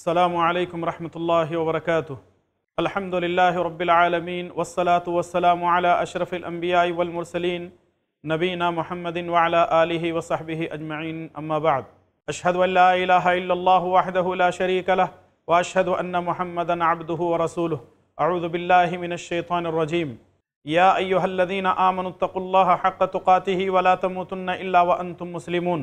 السلام عليكم ورحمة الله وبركاته الحمد لله رب العالمين والصلاة والسلام على أشرف الأنبياء والمرسلين نبينا محمد وعلى آله وصحبه أجمعين أما بعد أشهد أن لا إله إلا الله وحده لا شريك له وأشهد أن محمدا عبده ورسوله أعوذ بالله من الشيطان الرجيم يا أيها الذين آمنوا اتقوا الله حق تقاته ولا تموتن إلا وأنتم مسلمون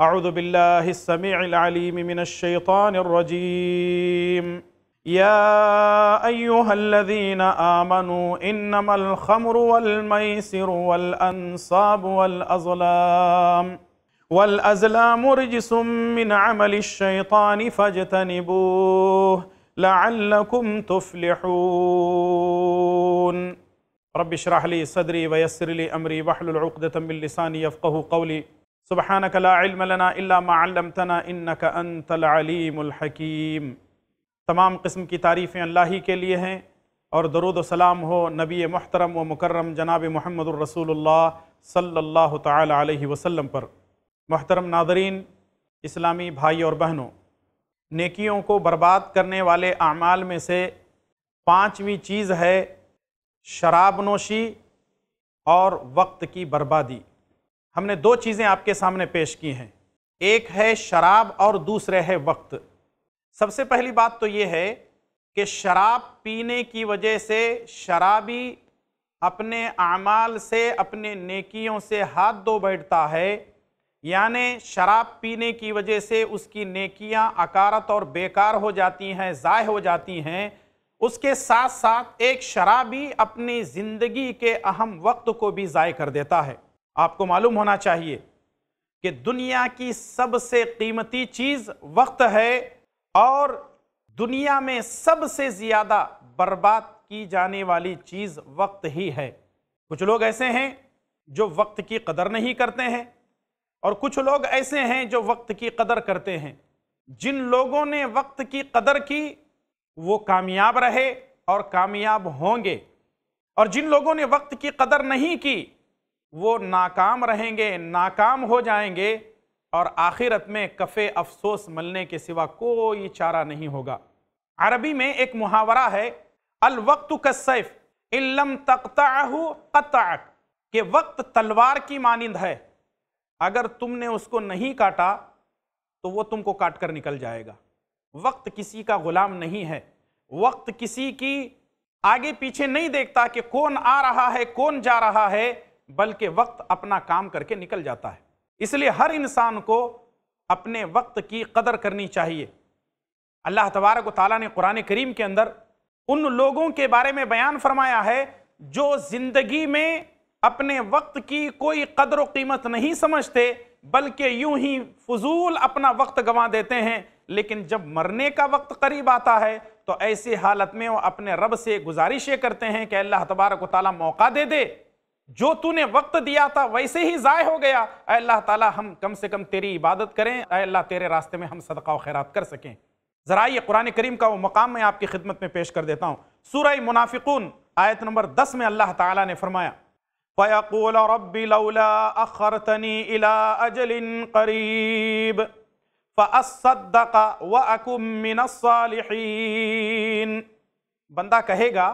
أعوذ بالله السميع العليم من الشيطان الرجيم يا أيها الذين آمنوا إنما الخمر والميسر والأنصاب والأظلام والأزلام رجس من عمل الشيطان فاجتنبوه لعلكم تفلحون رب اشرح لي صدري ويسر لي أمري واحلل عقدة من لساني يفقه قولي سبحانك لا علم لنا الا ما علمتنا انك انت العليم الحكيم تمام قسم کی تعریفیں اللہ ہی کے لیے ہیں اور درود و سلام ہو نبی محترم و مکرم جناب محمد الرسول اللہ صلی اللہ تعالی علیہ وسلم پر محترم ناظرین اسلامی بھائی اور بہنوں نیکیوں کو برباد کرنے والے اعمال میں سے پانچویں چیز ہے شراب نوشی اور وقت کی بربادی ہم نے دو چیزیں آپ کے سامنے پیش کی ہیں ایک ہے شراب اور دوسرے ہے وقت سب سے پہلی بات تو یہ ہے کہ شراب پینے کی وجہ سے شرابی اپنے اعمال سے اپنے نیکیوں سے ہاتھ دو بیٹھتا ہے یعنی شراب پینے کی وجہ سے اس کی نیکیاں اکارت اور بیکار ہو جاتی ہیں ضائع ہو جاتی ہیں اس کے ساتھ ساتھ ایک شرابی اپنی زندگی کے اہم وقت کو بھی ضائع کر دیتا ہے آپ کو معلوم ہونا چاہیے کہ دنیا کی سب سے قیمتی چیز وقت ہے اور دنیا میں سب سے زیادہ برباد کی جانے والی چیز وقت ہی ہے کچھ لوگ ایسے ہیں جو وقت کی قدر نہیں کرتے ہیں اور کچھ لوگ ایسے ہیں جو وقت کی قدر کرتے ہیں جن لوگوں نے وقت کی قدر کی وہ کامیاب رہے اور کامیاب ہوں گے اور جن لوگوں نے وقت کی قدر نہیں کی وہ ناکام رہیں گے ناکام ہو جائیں گے اور آخرت میں کف افسوس ملنے کے سوا کوئی چارہ نہیں ہوگا عربی میں ایک محاورہ ہے الوقت ان لم تقطعہ قطعک کہ وقت تلوار کی مانند ہے اگر تم نے اس کو نہیں کاٹا تو وہ تم کو کاٹ کر نکل جائے گا وقت کسی کا غلام نہیں ہے وقت کسی کی آگے پیچھے نہیں دیکھتا کہ کون آ رہا ہے کون جا رہا ہے بلکہ وقت اپنا کام کر کے نکل جاتا ہے اس لیے ہر انسان کو اپنے وقت کی قدر کرنی چاہیے اللہ تبارک و تعالیٰ نے قرآن کریم کے اندر ان لوگوں کے بارے میں بیان فرمایا ہے جو زندگی میں اپنے وقت کی کوئی قدر و قیمت نہیں سمجھتے بلکہ یوں ہی فضول اپنا وقت گنوا دیتے ہیں لیکن جب مرنے کا وقت قریب آتا ہے تو ایسی حالت میں وہ اپنے رب سے گزارشیں کرتے ہیں کہ اللہ تبارک و تعالیٰ موقع دے دے جو تُو نے وقت دیا تھا ویسے ہی ضائع ہو گیا اے اللہ تعالی ہم کم سے کم تیری عبادت کریں اے اللہ تیرے راستے میں ہم صدقہ و خیرات کر سکیں ذرائع قرآن کریم کا وہ مقام میں آپ کی خدمت میں پیش کر دیتا ہوں سورہ منافقون آیت نمبر دس میں اللہ تعالیٰ نے فرمایا فَيَقُولَ رَبِّ لَوْلَا إِلَىٰ قَرِيبٍ فَأَصَّدَّقَ وَأَكُمْ مِنَ الصَّالِحِينَ بندہ کہے گا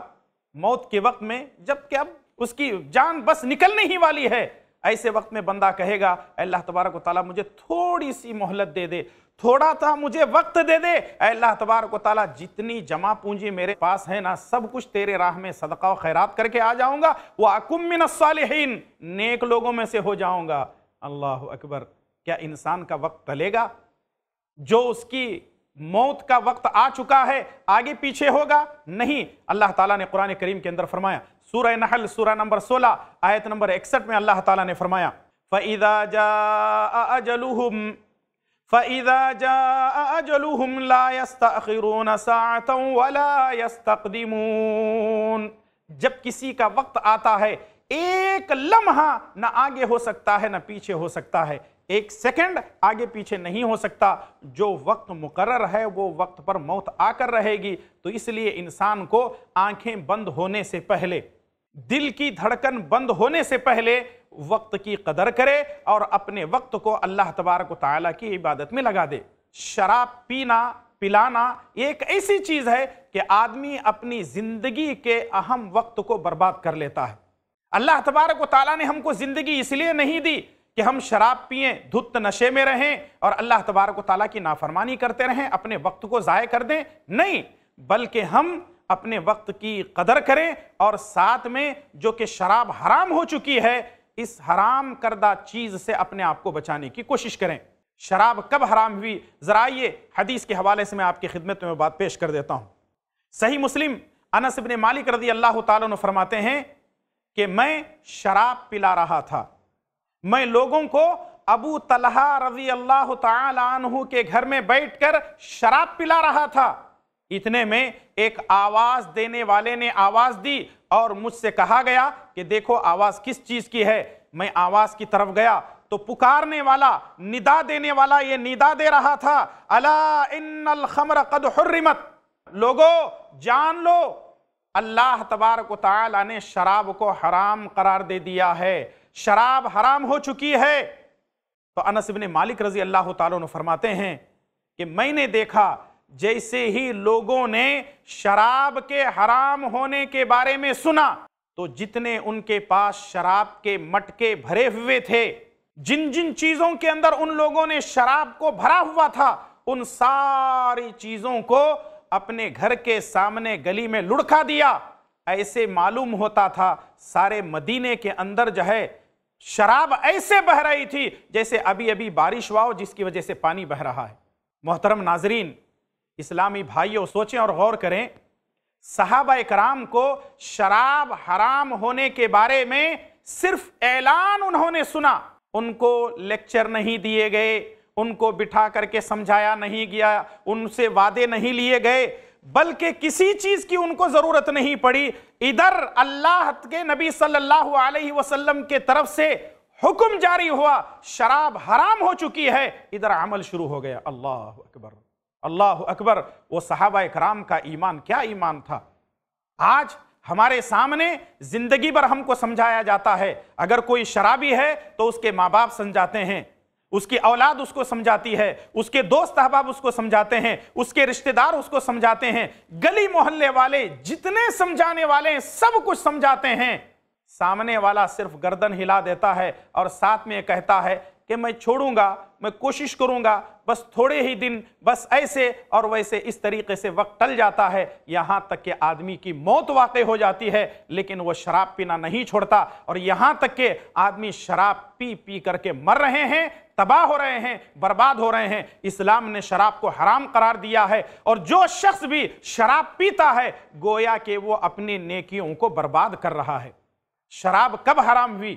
موت کے وقت میں جب کہ اب اس کی جان بس نکلنے ہی والی ہے ایسے وقت میں بندہ کہے گا اے اللہ تبارک و تعالیٰ مجھے تھوڑی سی مہلت دے دے تھوڑا تھا مجھے وقت دے دے اے اللہ تبارک و تعالیٰ جتنی جمع پونجی میرے پاس ہے نا سب کچھ تیرے راہ میں صدقہ و خیرات کر کے آ جاؤں گا وَاَكُمْ مِّنَ الصَّالِحِينَ نیک لوگوں میں سے ہو جاؤں گا اللہ اکبر کیا انسان کا وقت تلے گا جو اس کی موت کا وقت آ چکا ہے آگے پیچھے ہوگا نہیں اللہ تعالیٰ نے قرآن کریم کے اندر فرمایا سورہ نحل سورہ نمبر سولہ آیت نمبر اکسٹھ میں اللہ تعالیٰ نے فرمایا فَإِذَا جَاءَ أَجَلُهُمْ فَإِذَا جَاءَ أَجَلُهُمْ لَا يَسْتَأْخِرُونَ سَاعَةً وَلَا يَسْتَقْدِمُونَ جب کسی کا وقت آتا ہے ایک لمحہ نہ آگے ہو سکتا ہے نہ پیچھے ہو سکتا ہے ایک سیکنڈ آگے پیچھے نہیں ہو سکتا جو وقت مقرر ہے وہ وقت پر موت آ کر رہے گی تو اس لیے انسان کو آنکھیں بند ہونے سے پہلے دل کی دھڑکن بند ہونے سے پہلے وقت کی قدر کرے اور اپنے وقت کو اللہ تبارک و تعالیٰ کی عبادت میں لگا دے شراب پینا پلانا ایک ایسی چیز ہے کہ آدمی اپنی زندگی کے اہم وقت کو برباد کر لیتا ہے اللہ تبارک و تعالیٰ نے ہم کو زندگی اس لیے نہیں دی کہ ہم شراب پئیں دھت نشے میں رہیں اور اللہ تبارک و تعالیٰ کی نافرمانی کرتے رہیں اپنے وقت کو ضائع کر دیں نہیں بلکہ ہم اپنے وقت کی قدر کریں اور ساتھ میں جو کہ شراب حرام ہو چکی ہے اس حرام کردہ چیز سے اپنے آپ کو بچانے کی کوشش کریں شراب کب حرام ہوئی ذرائع حدیث کے حوالے سے میں آپ کی خدمت میں بات پیش کر دیتا ہوں صحیح مسلم انس بن مالک رضی اللہ تعالیٰ نے فرماتے ہیں کہ میں شراب پلا رہا تھا میں لوگوں کو ابو طلحہ رضی اللہ تعالی عنہ کے گھر میں بیٹھ کر شراب پلا رہا تھا اتنے میں ایک آواز دینے والے نے آواز دی اور مجھ سے کہا گیا کہ دیکھو آواز کس چیز کی ہے میں آواز کی طرف گیا تو پکارنے والا ندا دینے والا یہ ندا دے رہا تھا لوگو جان لو اللہ تبارک و تعالی نے شراب کو حرام قرار دے دیا ہے شراب حرام ہو چکی ہے تو انس مالک رضی اللہ تعالیٰ نے فرماتے ہیں کہ میں نے دیکھا جیسے ہی لوگوں نے شراب کے حرام ہونے کے بارے میں سنا تو جتنے ان کے پاس شراب کے مٹکے بھرے ہوئے تھے جن جن چیزوں کے اندر ان لوگوں نے شراب کو بھرا ہوا تھا ان ساری چیزوں کو اپنے گھر کے سامنے گلی میں لڑکا دیا ایسے معلوم ہوتا تھا سارے مدینے کے اندر جو ہے شراب ایسے بہ رہی تھی جیسے ابھی ابھی بارش ہوا جس کی وجہ سے پانی بہ رہا ہے محترم ناظرین اسلامی بھائیوں سوچیں اور غور کریں صحابہ اکرام کو شراب حرام ہونے کے بارے میں صرف اعلان انہوں نے سنا ان کو لیکچر نہیں دیے گئے ان کو بٹھا کر کے سمجھایا نہیں گیا ان سے وعدے نہیں لیے گئے بلکہ کسی چیز کی ان کو ضرورت نہیں پڑی ادھر اللہ کے نبی صلی اللہ علیہ وسلم کے طرف سے حکم جاری ہوا شراب حرام ہو چکی ہے ادھر عمل شروع ہو گیا اللہ اکبر اللہ اکبر وہ صحابہ اکرام کا ایمان کیا ایمان تھا آج ہمارے سامنے زندگی بھر ہم کو سمجھایا جاتا ہے اگر کوئی شرابی ہے تو اس کے ماں باپ سمجھاتے ہیں اس کی اولاد اس کو سمجھاتی ہے اس کے دوست احباب اس کو سمجھاتے ہیں اس کے رشتہ دار اس کو سمجھاتے ہیں گلی محلے والے جتنے سمجھانے والے سب کچھ سمجھاتے ہیں سامنے والا صرف گردن ہلا دیتا ہے اور ساتھ میں کہتا ہے کہ میں چھوڑوں گا میں کوشش کروں گا بس تھوڑے ہی دن بس ایسے اور ویسے اس طریقے سے وقت ٹل جاتا ہے یہاں تک کہ آدمی کی موت واقع ہو جاتی ہے لیکن وہ شراب پینا نہیں چھوڑتا اور یہاں تک کہ آدمی شراب پی پی کر کے مر رہے ہیں تباہ ہو رہے ہیں برباد ہو رہے ہیں اسلام نے شراب کو حرام قرار دیا ہے اور جو شخص بھی شراب پیتا ہے گویا کہ وہ اپنی نیکیوں کو برباد کر رہا ہے شراب کب حرام ہوئی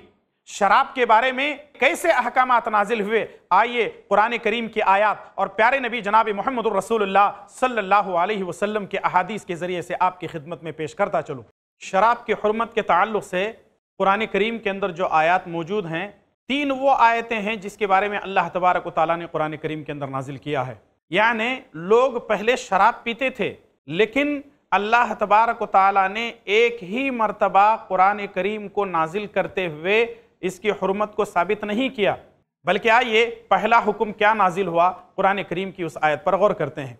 شراب کے بارے میں کیسے احکامات نازل ہوئے آئیے قرآن کریم کی آیات اور پیارے نبی جناب محمد الرسول اللہ صلی اللہ علیہ وسلم کے احادیث کے ذریعے سے آپ کی خدمت میں پیش کرتا چلو شراب کے حرمت کے تعلق سے قرآن کریم کے اندر جو آیات موجود ہیں تین وہ آیتیں ہیں جس کے بارے میں اللہ تبارک و تعالیٰ نے قرآن کریم کے اندر نازل کیا ہے یعنی لوگ پہلے شراب پیتے تھے لیکن اللہ تبارک و تعالیٰ نے ایک ہی مرتبہ قرآن کریم کو نازل کرتے ہوئے اس کی حرمت کو ثابت نہیں کیا بلکہ آئیے پہلا حکم کیا نازل ہوا قرآن کریم کی اس آیت پر غور کرتے ہیں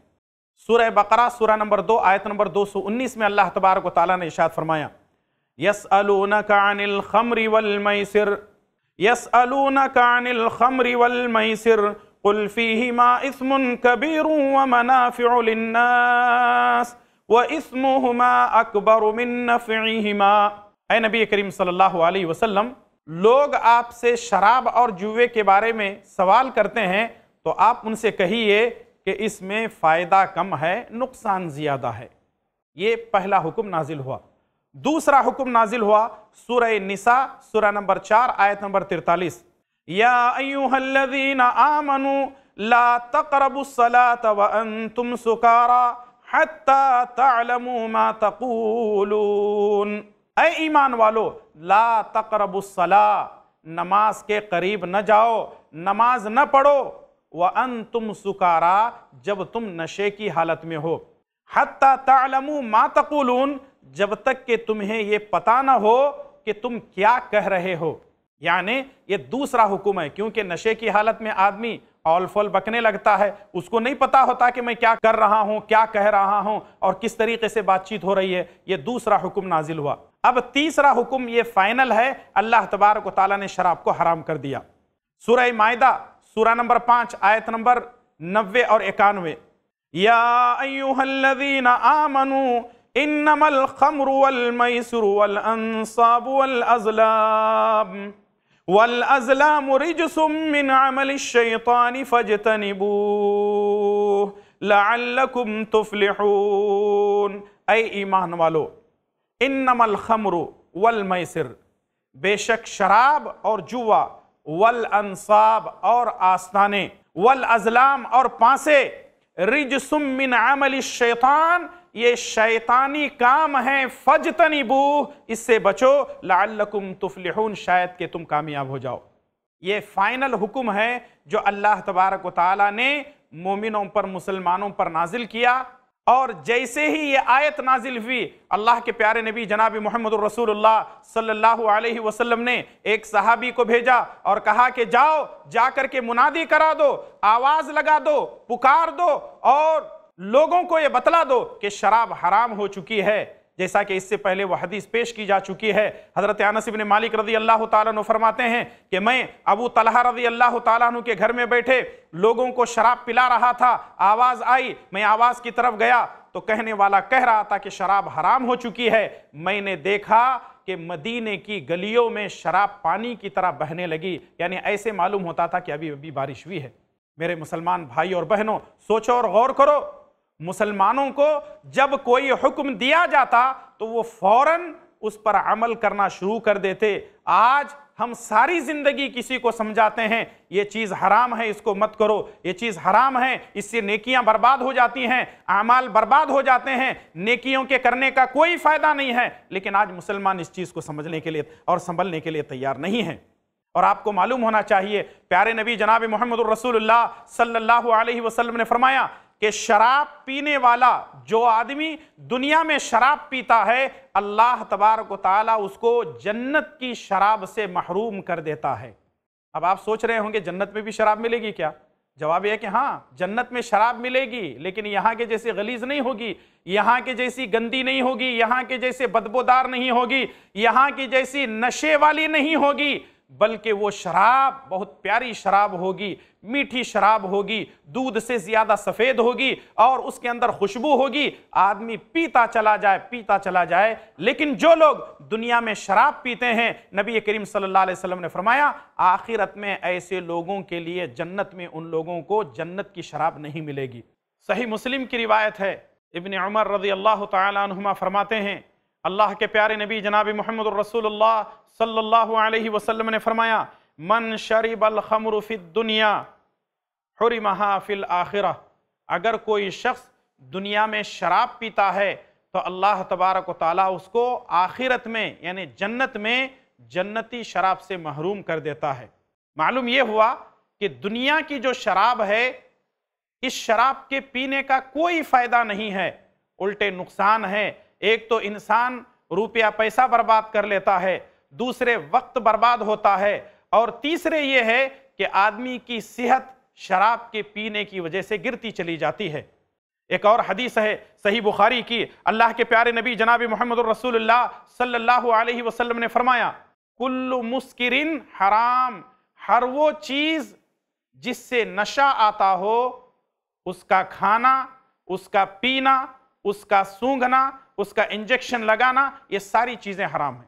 سورہ بقرہ سورہ نمبر دو آیت نمبر دو سو انیس میں اللہ تبارک و تعالیٰ نے اشارت فرمایا یسألونک عن الخمر والمیسر یسألونک عن الخمر والمیسر قل فیہما اثم کبیر ومنافع للناس وَإِثْمُهُمَا أَكْبَرُ مِن نَفِعِهِمَا اے نبی کریم صلی اللہ علیہ وسلم لوگ آپ سے شراب اور جوئے کے بارے میں سوال کرتے ہیں تو آپ ان سے کہیے کہ اس میں فائدہ کم ہے نقصان زیادہ ہے یہ پہلا حکم نازل ہوا دوسرا حکم نازل ہوا سورہ نساء سورہ نمبر چار آیت نمبر ترتالیس یا ایوہ الذین آمنوا لا تقربوا الصلاة وانتم سکارا حتی تعلموا ما تقولون اے ایمان والو لا تقرب الصلاة نماز کے قریب نہ جاؤ نماز نہ پڑھو وَأَنْتُمْ سُكَارَا جب تم نشے کی حالت میں ہو حَتَّى تَعْلَمُوا مَا تَقُولُونَ جب تک کہ تمہیں یہ پتہ نہ ہو کہ تم کیا کہہ رہے ہو یعنی یہ دوسرا حکم ہے کیونکہ نشے کی حالت میں آدمی آل فول بکنے لگتا ہے اس کو نہیں پتا ہوتا کہ میں کیا کر رہا ہوں کیا کہہ رہا ہوں اور کس طریقے سے بات چیت ہو رہی ہے یہ دوسرا حکم نازل ہوا اب تیسرا حکم یہ فائنل ہے اللہ تبارک و تعالیٰ نے شراب کو حرام کر دیا سورہ مائدہ سورہ نمبر پانچ آیت نمبر نوے اور اکانوے یا ایوہ الذین آمنوا انما الخمر والمیسر والانصاب والازلام والازلام رجس من عمل الشیطان فاجتنبوه لعلکم تفلحون اے ایمان والو انم الخمر والمیسر بے شک شراب اور جوا والانصاب اور آستانے والازلام اور پانسے رجسم من عمل الشیطان یہ شیطانی کام ہے فجتنی بوہ اس سے بچو لعلکم تفلحون شاید کہ تم کامیاب ہو جاؤ یہ فائنل حکم ہے جو اللہ تبارک و تعالیٰ نے مومنوں پر مسلمانوں پر نازل کیا اور جیسے ہی یہ آیت نازل ہوئی اللہ کے پیارے نبی جناب محمد الرسول اللہ صلی اللہ علیہ وسلم نے ایک صحابی کو بھیجا اور کہا کہ جاؤ جا کر کے منادی کرا دو آواز لگا دو پکار دو اور لوگوں کو یہ بتلا دو کہ شراب حرام ہو چکی ہے جیسا کہ اس سے پہلے وہ حدیث پیش کی جا چکی ہے حضرت آنس ابن مالک رضی اللہ تعالیٰ عنہ فرماتے ہیں کہ میں ابو طلحہ رضی اللہ تعالیٰ کے گھر میں بیٹھے لوگوں کو شراب پلا رہا تھا آواز آئی میں آواز کی طرف گیا تو کہنے والا کہہ رہا تھا کہ شراب حرام ہو چکی ہے میں نے دیکھا کہ مدینے کی گلیوں میں شراب پانی کی طرح بہنے لگی یعنی ایسے معلوم ہوتا تھا کہ ابھی ابھی بارش ہوئی ہے میرے مسلمان بھائی اور بہنوں سوچو اور غور کرو مسلمانوں کو جب کوئی حکم دیا جاتا تو وہ فوراً اس پر عمل کرنا شروع کر دیتے آج ہم ساری زندگی کسی کو سمجھاتے ہیں یہ چیز حرام ہے اس کو مت کرو یہ چیز حرام ہے اس سے نیکیاں برباد ہو جاتی ہیں اعمال برباد ہو جاتے ہیں نیکیوں کے کرنے کا کوئی فائدہ نہیں ہے لیکن آج مسلمان اس چیز کو سمجھنے کے لیے اور سنبھلنے کے لیے تیار نہیں ہیں اور آپ کو معلوم ہونا چاہیے پیارے نبی جناب محمد الرسول اللہ صلی اللہ علیہ وسلم نے فرمایا کہ شراب پینے والا جو آدمی دنیا میں شراب پیتا ہے اللہ تبارک و تعالیٰ اس کو جنت کی شراب سے محروم کر دیتا ہے اب آپ سوچ رہے ہوں گے جنت میں بھی شراب ملے گی کیا جواب یہ کہ ہاں جنت میں شراب ملے گی لیکن یہاں کے جیسے غلیظ نہیں ہوگی یہاں کے جیسی گندی نہیں ہوگی یہاں کے جیسے بدبودار نہیں ہوگی یہاں کی جیسی نشے والی نہیں ہوگی بلکہ وہ شراب بہت پیاری شراب ہوگی میٹھی شراب ہوگی دودھ سے زیادہ سفید ہوگی اور اس کے اندر خوشبو ہوگی آدمی پیتا چلا جائے پیتا چلا جائے لیکن جو لوگ دنیا میں شراب پیتے ہیں نبی کریم صلی اللہ علیہ وسلم نے فرمایا آخرت میں ایسے لوگوں کے لیے جنت میں ان لوگوں کو جنت کی شراب نہیں ملے گی صحیح مسلم کی روایت ہے ابن عمر رضی اللہ تعالی عنہما فرماتے ہیں اللہ کے پیارے نبی جناب محمد الرسول اللہ صلی اللہ علیہ وسلم نے فرمایا من شرب الخمر فی الدنیا حرمہا فی الاخرہ اگر کوئی شخص دنیا میں شراب پیتا ہے تو اللہ تبارک و تعالیٰ اس کو آخرت میں یعنی جنت میں جنتی شراب سے محروم کر دیتا ہے معلوم یہ ہوا کہ دنیا کی جو شراب ہے اس شراب کے پینے کا کوئی فائدہ نہیں ہے الٹے نقصان ہے ایک تو انسان روپیہ پیسہ برباد کر لیتا ہے دوسرے وقت برباد ہوتا ہے اور تیسرے یہ ہے کہ آدمی کی صحت شراب کے پینے کی وجہ سے گرتی چلی جاتی ہے ایک اور حدیث ہے صحیح بخاری کی اللہ کے پیارے نبی جناب محمد الرسول اللہ صلی اللہ علیہ وسلم نے فرمایا کل مسکرن حرام ہر وہ چیز جس سے نشہ آتا ہو اس کا کھانا اس کا پینا اس کا سونگنا اس کا انجیکشن لگانا یہ ساری چیزیں حرام ہیں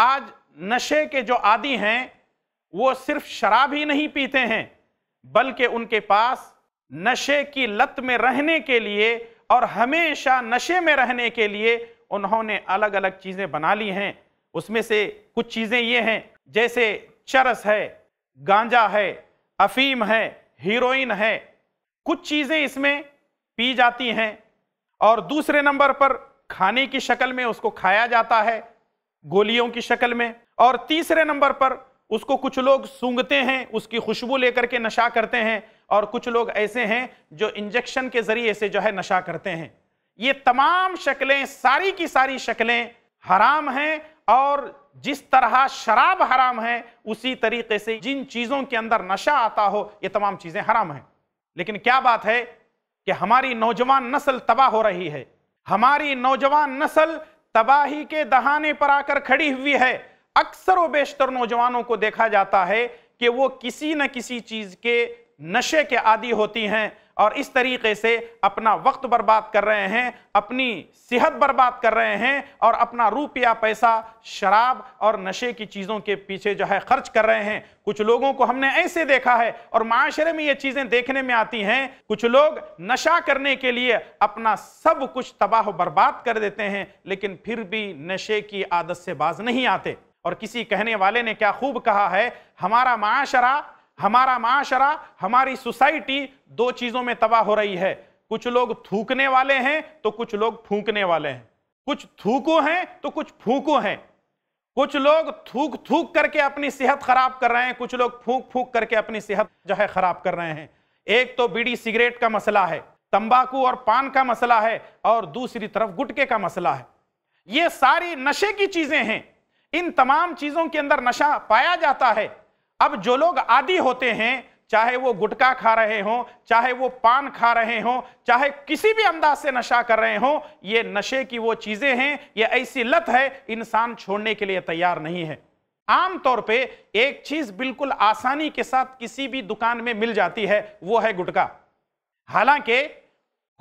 آج نشے کے جو عادی ہیں وہ صرف شراب ہی نہیں پیتے ہیں بلکہ ان کے پاس نشے کی لت میں رہنے کے لیے اور ہمیشہ نشے میں رہنے کے لیے انہوں نے الگ الگ چیزیں بنا لی ہیں اس میں سے کچھ چیزیں یہ ہیں جیسے چرس ہے گانجا ہے افیم ہے ہیروئن ہے کچھ چیزیں اس میں پی جاتی ہیں اور دوسرے نمبر پر کھانے کی شکل میں اس کو کھایا جاتا ہے گولیوں کی شکل میں اور تیسرے نمبر پر اس کو کچھ لوگ سونگتے ہیں اس کی خوشبو لے کر کے نشہ کرتے ہیں اور کچھ لوگ ایسے ہیں جو انجیکشن کے ذریعے سے جو ہے نشہ کرتے ہیں یہ تمام شکلیں ساری کی ساری شکلیں حرام ہیں اور جس طرح شراب حرام ہے اسی طریقے سے جن چیزوں کے اندر نشہ آتا ہو یہ تمام چیزیں حرام ہیں لیکن کیا بات ہے کہ ہماری نوجوان نسل تباہ ہو رہی ہے ہماری نوجوان نسل تباہی کے دہانے پر آ کر کھڑی ہوئی ہے اکثر و بیشتر نوجوانوں کو دیکھا جاتا ہے کہ وہ کسی نہ کسی چیز کے نشے کے عادی ہوتی ہیں اور اس طریقے سے اپنا وقت برباد کر رہے ہیں اپنی صحت برباد کر رہے ہیں اور اپنا روپیہ پیسہ شراب اور نشے کی چیزوں کے پیچھے جو ہے خرچ کر رہے ہیں کچھ لوگوں کو ہم نے ایسے دیکھا ہے اور معاشرے میں یہ چیزیں دیکھنے میں آتی ہیں کچھ لوگ نشہ کرنے کے لیے اپنا سب کچھ تباہ و برباد کر دیتے ہیں لیکن پھر بھی نشے کی عادت سے باز نہیں آتے اور کسی کہنے والے نے کیا خوب کہا ہے ہمارا معاشرہ ہمارا معاشرہ ہماری سوسائٹی دو چیزوں میں تباہ ہو رہی ہے کچھ لوگ تھوکنے والے ہیں تو کچھ لوگ پھونکنے والے ہیں کچھ تھوکو ہیں تو کچھ پھونکو ہیں کچھ لوگ تھوک تھوک کر کے اپنی صحت خراب کر رہے ہیں کچھ لوگ پھونک پھونک کر کے اپنی صحت جو ہے خراب کر رہے ہیں ایک تو بیڑی سگریٹ کا مسئلہ ہے تمباکو اور پان کا مسئلہ ہے اور دوسری طرف گٹکے کا مسئلہ ہے یہ ساری نشے کی چیزیں ہیں ان تمام چیزوں کے اندر نشہ پایا جاتا ہے اب جو لوگ عادی ہوتے ہیں چاہے وہ گٹکا کھا رہے ہوں چاہے وہ پان کھا رہے ہوں چاہے کسی بھی انداز سے نشہ کر رہے ہوں یہ نشے کی وہ چیزیں ہیں یہ ایسی لت ہے انسان چھوڑنے کے لیے تیار نہیں ہے عام طور پہ ایک چیز بالکل آسانی کے ساتھ کسی بھی دکان میں مل جاتی ہے وہ ہے گٹکا حالانکہ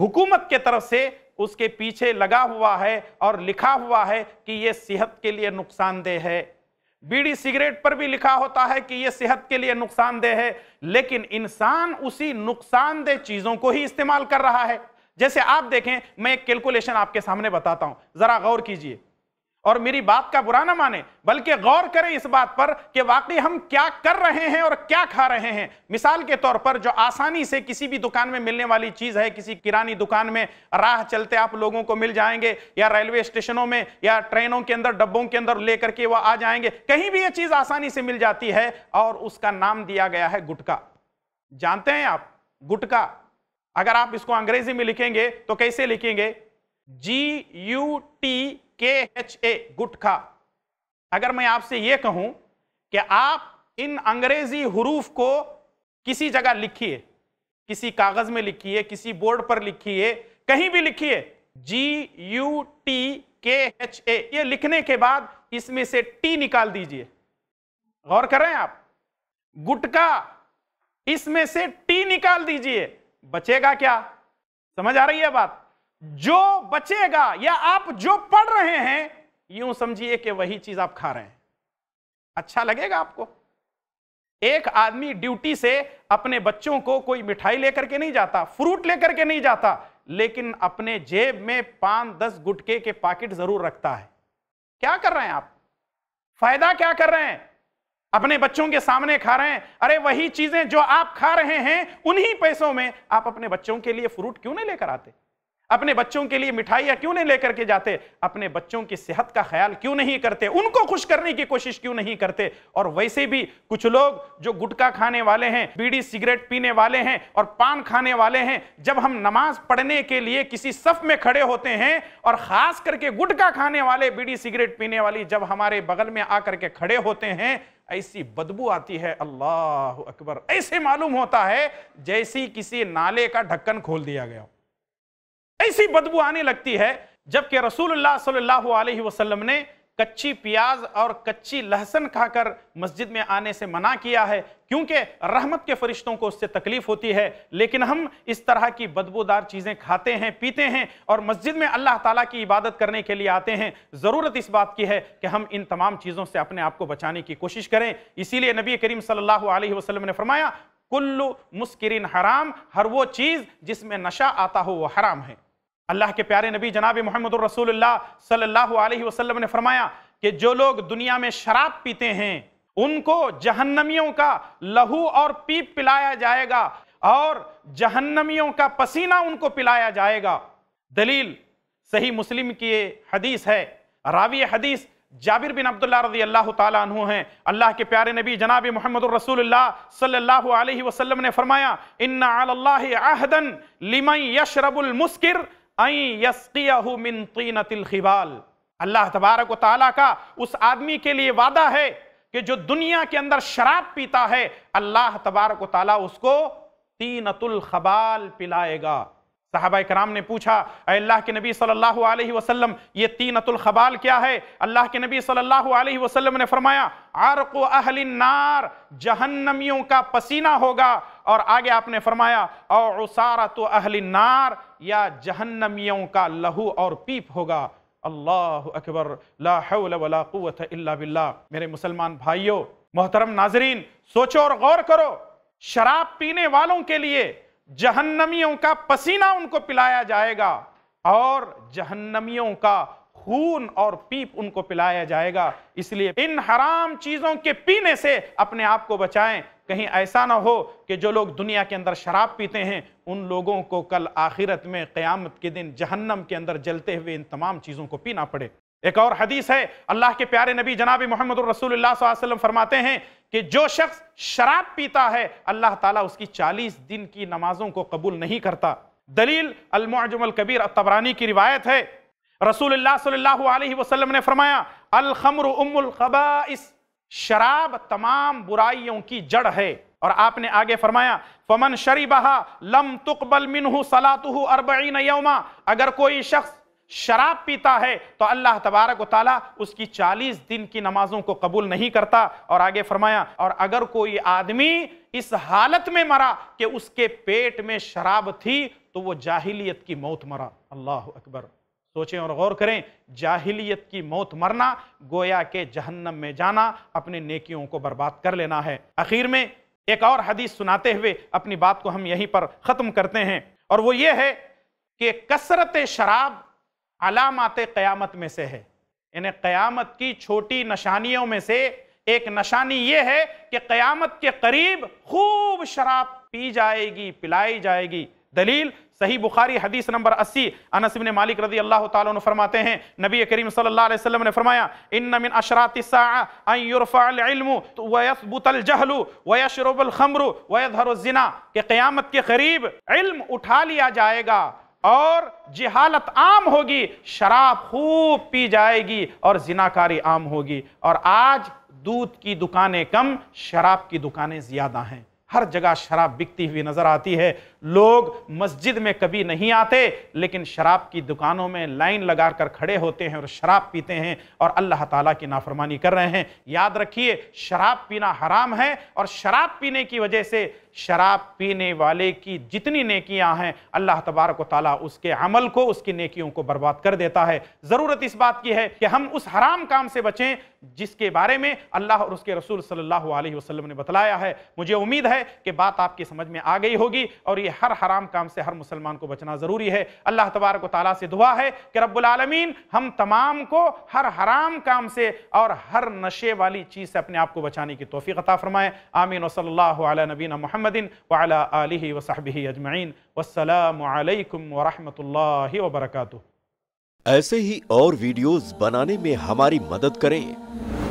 حکومت کے طرف سے اس کے پیچھے لگا ہوا ہے اور لکھا ہوا ہے کہ یہ صحت کے لیے نقصان دہ ہے بیڑی سگریٹ پر بھی لکھا ہوتا ہے کہ یہ صحت کے لیے نقصان دہ ہے لیکن انسان اسی نقصان دہ چیزوں کو ہی استعمال کر رہا ہے جیسے آپ دیکھیں میں ایک کیلکولیشن آپ کے سامنے بتاتا ہوں ذرا غور کیجئے اور میری بات کا برا نہ مانے بلکہ غور کریں اس بات پر کہ واقعی ہم کیا کر رہے ہیں اور کیا کھا رہے ہیں مثال کے طور پر جو آسانی سے کسی بھی دکان میں ملنے والی چیز ہے کسی کرانی دکان میں راہ چلتے آپ لوگوں کو مل جائیں گے یا ریلوے اسٹیشنوں میں یا ٹرینوں کے اندر ڈبوں کے اندر لے کر کے وہ آ جائیں گے کہیں بھی یہ چیز آسانی سے مل جاتی ہے اور اس کا نام دیا گیا ہے گٹکا جانتے ہیں آپ گٹکا اگر آپ اس کو انگریزی میں لکھیں گے تو کیسے لکھیں گے G U T H A گٹخا اگر میں آپ سے یہ کہوں کہ آپ ان انگریزی حروف کو کسی جگہ لکھیے کسی کاغذ میں لکھیے کسی بورڈ پر لکھئے کہیں بھی لکھیے جی یو ٹی کے ایچ اے یہ لکھنے کے بعد اس میں سے ٹی نکال دیجئے غور کر رہے ہیں آپ گٹکا اس میں سے ٹی نکال دیجئے بچے گا کیا سمجھ آ رہی ہے بات جو بچے گا یا آپ جو پڑھ رہے ہیں یوں سمجھیے کہ وہی چیز آپ کھا رہے ہیں اچھا لگے گا آپ کو ایک آدمی ڈیوٹی سے اپنے بچوں کو کوئی مٹھائی لے کر کے نہیں جاتا فروٹ لے کر کے نہیں جاتا لیکن اپنے جیب میں پانچ دس گٹکے کے پاکٹ ضرور رکھتا ہے کیا کر رہے ہیں آپ فائدہ کیا کر رہے ہیں اپنے بچوں کے سامنے کھا رہے ہیں ارے وہی چیزیں جو آپ کھا رہے ہیں انہی پیسوں میں آپ اپنے بچوں کے لیے فروٹ کیوں نہیں لے کر آتے اپنے بچوں کے لیے مٹھائیاں کیوں نہیں لے کر کے جاتے اپنے بچوں کی صحت کا خیال کیوں نہیں کرتے ان کو خوش کرنے کی کوشش کیوں نہیں کرتے اور ویسے بھی کچھ لوگ جو گٹکا کھانے والے ہیں بیڑی سگریٹ پینے والے ہیں اور پان کھانے والے ہیں جب ہم نماز پڑھنے کے لیے کسی صف میں کھڑے ہوتے ہیں اور خاص کر کے گٹکا کھانے والے بیڑی سگریٹ پینے والی جب ہمارے بغل میں آ کر کے کھڑے ہوتے ہیں ایسی بدبو آتی ہے اللہ اکبر ایسے معلوم ہوتا ہے جیسی کسی نالے کا ڈھکن کھول دیا گیا ایسی بدبو آنے لگتی ہے جبکہ رسول اللہ صلی اللہ علیہ وسلم نے کچی پیاز اور کچی لہسن کھا کر مسجد میں آنے سے منع کیا ہے کیونکہ رحمت کے فرشتوں کو اس سے تکلیف ہوتی ہے لیکن ہم اس طرح کی بدبودار چیزیں کھاتے ہیں پیتے ہیں اور مسجد میں اللہ تعالیٰ کی عبادت کرنے کے لیے آتے ہیں ضرورت اس بات کی ہے کہ ہم ان تمام چیزوں سے اپنے آپ کو بچانے کی کوشش کریں اسی لیے نبی کریم صلی اللہ علیہ وسلم نے فرمایا کل مسکرین حرام ہر وہ چیز جس میں نشہ آتا ہو وہ حرام ہے اللہ کے پیارے نبی جناب محمد الرسول اللہ صلی اللہ علیہ وسلم نے فرمایا کہ جو لوگ دنیا میں شراب پیتے ہیں ان کو جہنمیوں کا لہو اور پیپ پلایا جائے گا اور جہنمیوں کا پسینہ ان کو پلایا جائے گا دلیل صحیح مسلم کی یہ حدیث ہے راوی حدیث جابر بن عبداللہ رضی اللہ تعالیٰ عنہ ہیں اللہ کے پیارے نبی جناب محمد الرسول اللہ صلی اللہ علیہ وسلم نے فرمایا اِنَّ عَلَى اللَّهِ عَهْدًا لِمَنْ يَشْرَبُ الْمُسْكِرِ اللہ تبارک و تعالیٰ کا اس آدمی کے لیے وعدہ ہے کہ جو دنیا کے اندر شراب پیتا ہے اللہ تبارک و تعالیٰ اس کو تینت الخبال پلائے گا صحابہ اکرام نے پوچھا اے اللہ کے نبی صلی اللہ علیہ وسلم یہ تینت الخبال کیا ہے اللہ کے نبی صلی اللہ علیہ وسلم نے فرمایا عرق اہل النار جہنمیوں کا پسینہ ہوگا اور آگے آپ نے فرمایا او عصارت اہل النار یا جہنمیوں کا لہو اور پیپ ہوگا اللہ اکبر لا حول ولا قوت الا باللہ میرے مسلمان بھائیو محترم ناظرین سوچو اور غور کرو شراب پینے والوں کے لیے جہنمیوں کا پسینہ ان کو پلایا جائے گا اور جہنمیوں کا خون اور پیپ ان کو پلایا جائے گا اس لیے ان حرام چیزوں کے پینے سے اپنے آپ کو بچائیں کہیں ایسا نہ ہو کہ جو لوگ دنیا کے اندر شراب پیتے ہیں ان لوگوں کو کل آخرت میں قیامت کے دن جہنم کے اندر جلتے ہوئے ان تمام چیزوں کو پینا پڑے ایک اور حدیث ہے اللہ کے پیارے نبی جناب محمد الرسول اللہ صلی اللہ علیہ وسلم فرماتے ہیں کہ جو شخص شراب پیتا ہے اللہ تعالیٰ اس کی چالیس دن کی نمازوں کو قبول نہیں کرتا دلیل المعجم القبر التبرانی کی روایت ہے رسول اللہ صلی اللہ علیہ وسلم نے فرمایا الخمر ام الخبائس شراب تمام برائیوں کی جڑ ہے اور آپ نے آگے فرمایا فمن شَرِبَهَا لَمْ تُقْبَلْ مِنْهُ صَلَاتُهُ أَرْبَعِينَ يَوْمَا اگر کوئی شخص شراب پیتا ہے تو اللہ تبارک و تعالیٰ اس کی چالیس دن کی نمازوں کو قبول نہیں کرتا اور آگے فرمایا اور اگر کوئی آدمی اس حالت میں مرا کہ اس کے پیٹ میں شراب تھی تو وہ جاہلیت کی موت مرا اللہ اکبر سوچیں اور غور کریں جاہلیت کی موت مرنا گویا کہ جہنم میں جانا اپنے نیکیوں کو برباد کر لینا ہے اخیر میں ایک اور حدیث سناتے ہوئے اپنی بات کو ہم یہیں پر ختم کرتے ہیں اور وہ یہ ہے کہ کثرت شراب علامات قیامت میں سے ہے یعنی قیامت کی چھوٹی نشانیوں میں سے ایک نشانی یہ ہے کہ قیامت کے قریب خوب شراب پی جائے گی پلائی جائے گی دلیل صحیح بخاری حدیث نمبر اسی انس بن مالک رضی اللہ تعالیٰ نے فرماتے ہیں نبی کریم صلی اللہ علیہ وسلم نے فرمایا ان من اشرات الساعة ان جہلو العلم یَشروب الخمر ویز الخمر و الزنا کہ قیامت کے قریب علم اٹھا لیا جائے گا اور جہالت عام ہوگی شراب خوب پی جائے گی اور زناکاری عام ہوگی اور آج دودھ کی دکانیں کم شراب کی دکانیں زیادہ ہیں ہر جگہ شراب بکتی ہوئی نظر آتی ہے لوگ مسجد میں کبھی نہیں آتے لیکن شراب کی دکانوں میں لائن لگا کر کھڑے ہوتے ہیں اور شراب پیتے ہیں اور اللہ تعالیٰ کی نافرمانی کر رہے ہیں یاد رکھیے شراب پینا حرام ہے اور شراب پینے کی وجہ سے شراب پینے والے کی جتنی نیکیاں ہیں اللہ تبارک و تعالیٰ اس کے عمل کو اس کی نیکیوں کو برباد کر دیتا ہے ضرورت اس بات کی ہے کہ ہم اس حرام کام سے بچیں جس کے بارے میں اللہ اور اس کے رسول صلی اللہ علیہ وسلم نے بتلایا ہے مجھے امید ہے کہ بات آپ کی سمجھ میں آ گئی ہوگی اور یہ ہر حرام کام سے ہر مسلمان کو بچنا ضروری ہے اللہ تبارک و تعالیٰ سے دعا ہے کہ رب العالمین ہم تمام کو ہر حرام کام سے اور ہر نشے والی چیز سے اپنے آپ کو بچانے کی توفیق عطا فرمائے آمین وصل اللہ علیہ نبینا محمد وعلا آلہ وصحبہ اجمعین والسلام علیکم ورحمت اللہ وبرکاتہ ایسے ہی اور ویڈیوز بنانے میں ہماری مدد کریں